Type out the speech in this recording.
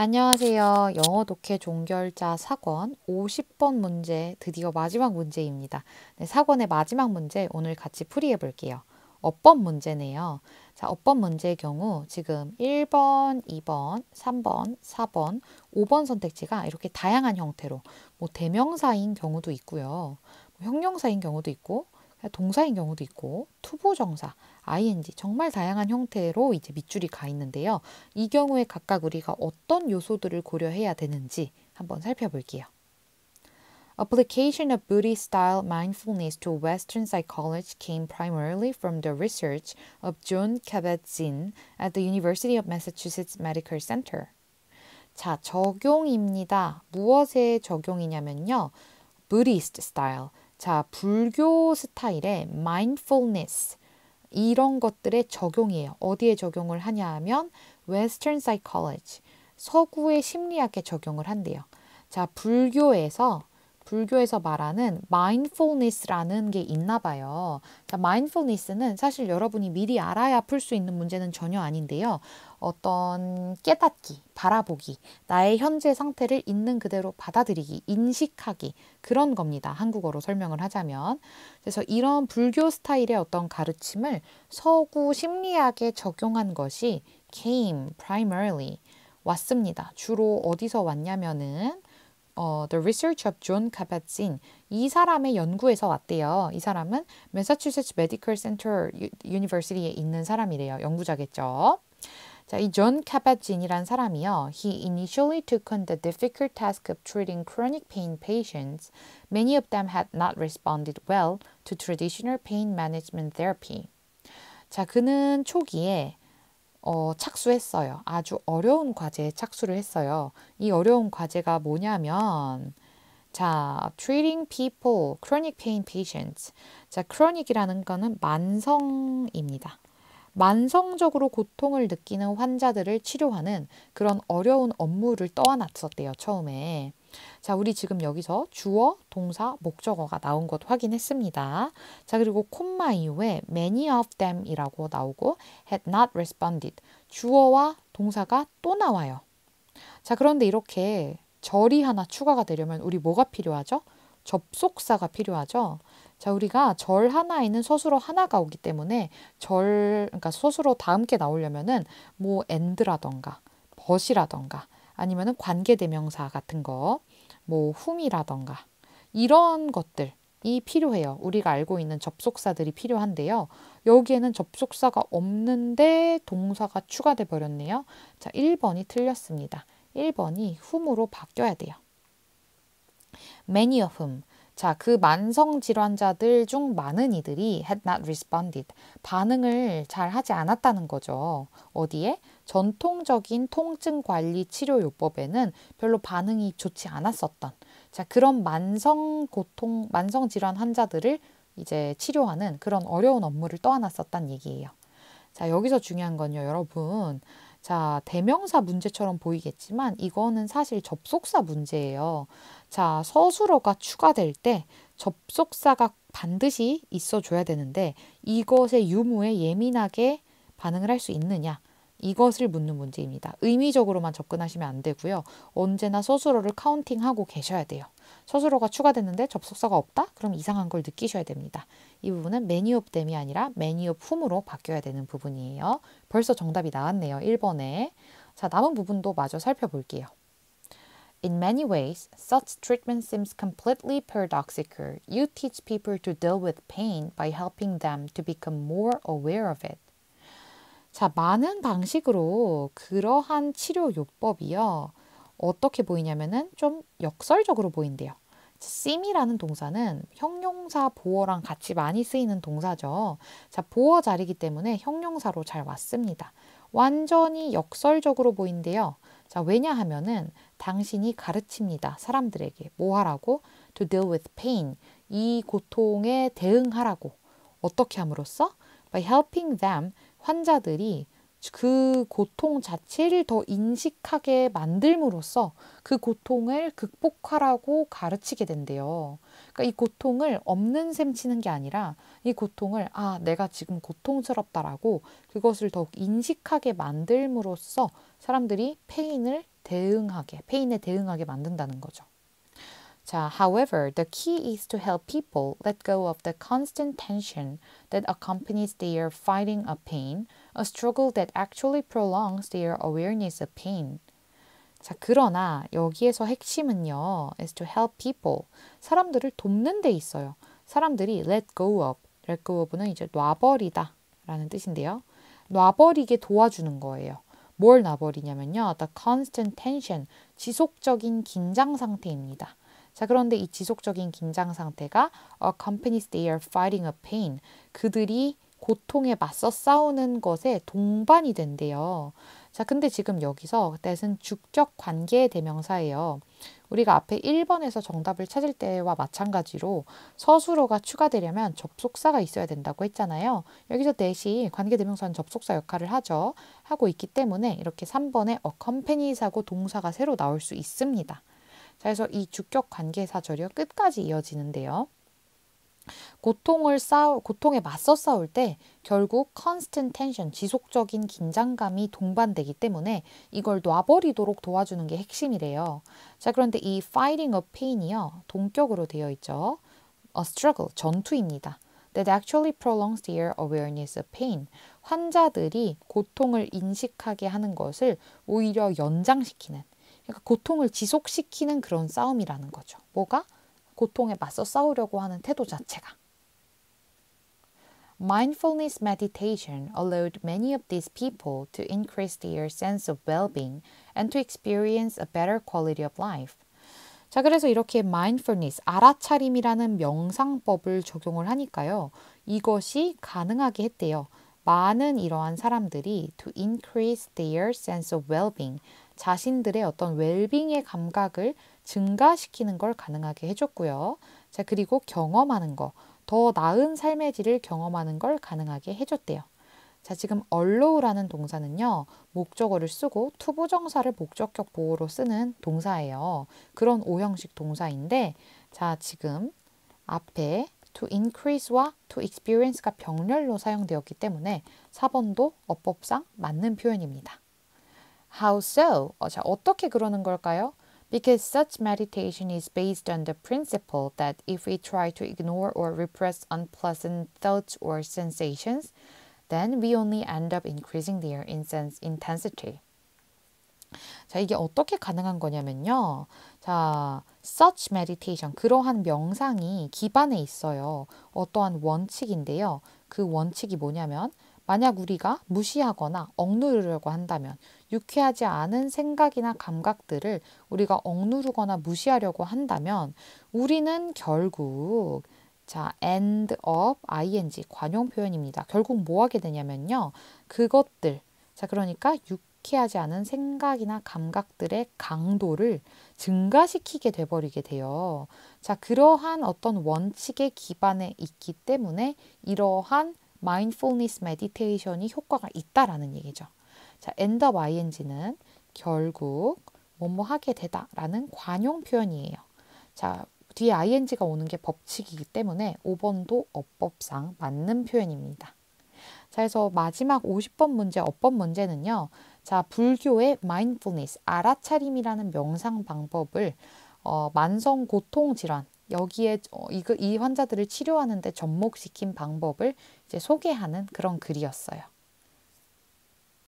안녕하세요. 영어 독해 종결자 사권 50번 문제 드디어 마지막 문제입니다. 네, 사권의 마지막 문제 오늘 같이 풀이해 볼게요. 어법 문제네요. 자, 어법 문제의 경우 지금 1번, 2번, 3번, 4번, 5번 선택지가 이렇게 다양한 형태로 뭐 대명사인 경우도 있고요. 뭐 형용사인 경우도 있고 동사인 경우도 있고 투부정사, ing 정말 다양한 형태로 이제 밑줄이 가 있는데요. 이 경우에 각각 우리가 어떤 요소들을 고려해야 되는지 한번 살펴볼게요. Application of Buddhist style mindfulness to Western psychology came primarily from the research of John Kabat-Zinn at the University of Massachusetts Medical Center. 자, 적용입니다. 무엇의 적용이냐면요. Buddhist style 자, 불교 스타일의 mindfulness 이런 것들의 적용이에요. 어디에 적용을 하냐 하면 western psychology 서구의 심리학에 적용을 한대요. 자, 불교에서 불교에서 말하는 mindfulness라는 게 있나 봐요. 자, mindfulness는 사실 여러분이 미리 알아야 풀 수 있는 문제는 전혀 아닌데요. 어떤 깨닫기, 바라보기, 나의 현재 상태를 있는 그대로 받아들이기, 인식하기 그런 겁니다. 한국어로 설명을 하자면. 그래서 이런 불교 스타일의 어떤 가르침을 서구 심리학에 적용한 것이 came primarily 왔습니다. 주로 어디서 왔냐면은 어, The Research of John Kabat-Zinn 이 사람의 연구에서 왔대요. 이 사람은 Massachusetts Medical Center University에 있는 사람이래요. 연구자겠죠. 자, 이존 카바진이란 사람이요. He initially took on the difficult task of treating chronic pain patients. Many of them had not responded well to traditional pain management therapy. 자, 그는 초기에 어, 착수했어요. 아주 어려운 과제에 착수를 했어요. 이 어려운 과제가 뭐냐면 자, treating people, chronic pain patients. 자, chronic이라는 거는 만성입니다. 만성적으로 고통을 느끼는 환자들을 치료하는 그런 어려운 업무를 떠안았었대요, 처음에. 자, 우리 지금 여기서 주어, 동사, 목적어가 나온 것 확인했습니다. 자, 그리고 콤마 이후에 many of them 이라고 나오고 had not responded. 주어와 동사가 또 나와요. 자, 그런데 이렇게 절이 하나 추가가 되려면 우리 뭐가 필요하죠? 접속사가 필요하죠. 자, 우리가 절 하나에는 서술어 하나가 오기 때문에 절, 그러니까 서술어 다음 께 나오려면은 뭐 and라던가, but이라던가, 아니면은 관계대명사 같은 거, 뭐 whom이라던가, 이런 것들. 이 필요해요. 우리가 알고 있는 접속사들이 필요한데요. 여기에는 접속사가 없는데 동사가 추가돼 버렸네요. 자, 1번이 틀렸습니다. 1번이 whom으로 바뀌어야 돼요. many of whom 자, 그 만성 질환자들 중 많은 이들이 had not responded. 반응을 잘 하지 않았다는 거죠. 어디에? 전통적인 통증 관리 치료 요법에는 별로 반응이 좋지 않았었던 자, 그런 만성 고통, 만성 질환 환자들을 이제 치료하는 그런 어려운 업무를 떠안았었단 얘기예요. 자, 여기서 중요한 건요, 여러분. 자, 대명사 문제처럼 보이겠지만 이거는 사실 접속사 문제예요. 자, 서술어가 추가될 때 접속사가 반드시 있어줘야 되는데 이것의 유무에 예민하게 반응을 할 수 있느냐 이것을 묻는 문제입니다. 의미적으로만 접근하시면 안 되고요. 언제나 서술어를 카운팅하고 계셔야 돼요. 서술어가 추가됐는데 접속사가 없다? 그럼 이상한 걸 느끼셔야 됩니다. 이 부분은 many of them이 아니라 many of whom으로 바뀌어야 되는 부분이에요. 벌써 정답이 나왔네요. 1번에. 자, 남은 부분도 마저 살펴볼게요. In many ways, such treatment seems completely paradoxical. You teach people to deal with pain by helping them to become more aware of it. 자, 많은 방식으로 그러한 치료 요법이요. 어떻게 보이냐면은 좀 역설적으로 보인대요. 씀이라는 동사는 형용사 보어랑 같이 많이 쓰이는 동사죠. 자, 보어 자리이기 때문에 형용사로 잘 왔습니다. 완전히 역설적으로 보인대요. 자, 왜냐하면은 당신이 가르칩니다. 사람들에게 뭐 하라고? to deal with pain. 이 고통에 대응하라고. 어떻게 함으로써? by helping them 환자들이 그 고통 자체를 더 인식하게 만들므로써 그 고통을 극복하라고 가르치게 된대요. 그러니까 이 고통을 없는 셈 치는 게 아니라 이 고통을 아, 내가 지금 고통스럽다라고 그것을 더욱 인식하게 만들므로써 사람들이 페인을 대응하게, 페인에 대응하게 만든다는 거죠. 자, however, the key is to help people let go of the constant tension that accompanies their fighting a pain a struggle that actually prolongs their awareness of pain. 자, 그러나 여기에서 핵심은요, is to help people. 사람들을 돕는 데 있어요. 사람들이 let go of, let go of는 이제 놔버리다 라는 뜻인데요. 놔버리게 도와주는 거예요. 뭘 놔버리냐면요, the constant tension, 지속적인 긴장 상태입니다. 자, 그런데 이 지속적인 긴장 상태가 accompanies their fighting of pain. 그들이 고통에 맞서 싸우는 것에 동반이 된대요. 자, 근데 지금 여기서 that은 주격 관계의 대명사예요. 우리가 앞에 1번에서 정답을 찾을 때와 마찬가지로 서술어가 추가되려면 접속사가 있어야 된다고 했잖아요. 여기서 대시 관계대명사는 접속사 역할을 하죠. 하고 있기 때문에 이렇게 3번에 accompanies하고 동사가 새로 나올 수 있습니다. 자, 그래서 이 주격 관계사절이 끝까지 이어지는데요. 고통을 싸우, 고통에 맞서 싸울 때 결국 constant tension, 지속적인 긴장감이 동반되기 때문에 이걸 놔버리도록 도와주는 게 핵심이래요. 자, 그런데 이 fighting a pain이요. 동격으로 되어 있죠. a struggle, 전투입니다. that actually prolongs their awareness of pain. 환자들이 고통을 인식하게 하는 것을 오히려 연장시키는, 그러니까 고통을 지속시키는 그런 싸움이라는 거죠. 뭐가? 고통에 맞서 싸우려고 하는 태도 자체가. Mindfulness meditation allowed many of these people to increase their sense of well-being and to experience a better quality of life. 자, 그래서 이렇게 mindfulness, 알아차림이라는 명상법을 적용을 하니까요. 이것이 가능하게 했대요. 많은 이러한 사람들이 to increase their sense of well-being, 자신들의 어떤 웰빙의 감각을 증가시키는 걸 가능하게 해줬고요. 자, 그리고 경험하는 거, 더 나은 삶의 질을 경험하는 걸 가능하게 해줬대요. 자, 지금 allow라는 동사는요, 목적어를 쓰고 투부정사를 목적격 보호로 쓰는 동사예요. 그런 오형식 동사인데, 자, 지금 앞에 to increase와 to experience가 병렬로 사용되었기 때문에 4번도 어법상 맞는 표현입니다. How so? 어, 자, 어떻게 그러는 걸까요? Because such meditation is based on the principle that if we try to ignore or repress unpleasant thoughts or sensations, then we only end up increasing their intensity. 자, 이게 어떻게 가능한 거냐면요. 자, such meditation 그러한 명상이 기반에 있어요. 어떠한 원칙인데요. 그 원칙이 뭐냐면 만약 우리가 무시하거나 억누르려고 한다면 유쾌하지 않은 생각이나 감각들을 우리가 억누르거나 무시하려고 한다면 우리는 결국 자, end up ing 관용 표현입니다. 결국 뭐 하게 되냐면요. 그것들. 자, 그러니까 유 상기하지 않은 생각이나 감각들의 강도를 증가시키게 돼버리게 돼요. 자, 그러한 어떤 원칙의 기반에 있기 때문에 이러한 마인드풀니스 메디테이션이 효과가 있다라는 얘기죠. 자, end up ing는 결국 뭐뭐 하게 되다라는 관용 표현이에요. 자, 뒤에 ing가 오는 게 법칙이기 때문에 5번도 어법상 맞는 표현입니다. 자, 그래서 마지막 50번 문제, 어법 문제는요. 자, 불교의 mindfulness, 알아차림이라는 명상 방법을 어, 만성 고통 질환 여기에 어, 이, 그, 이 환자들을 치료하는데 접목시킨 방법을 이제 소개하는 그런 글이었어요.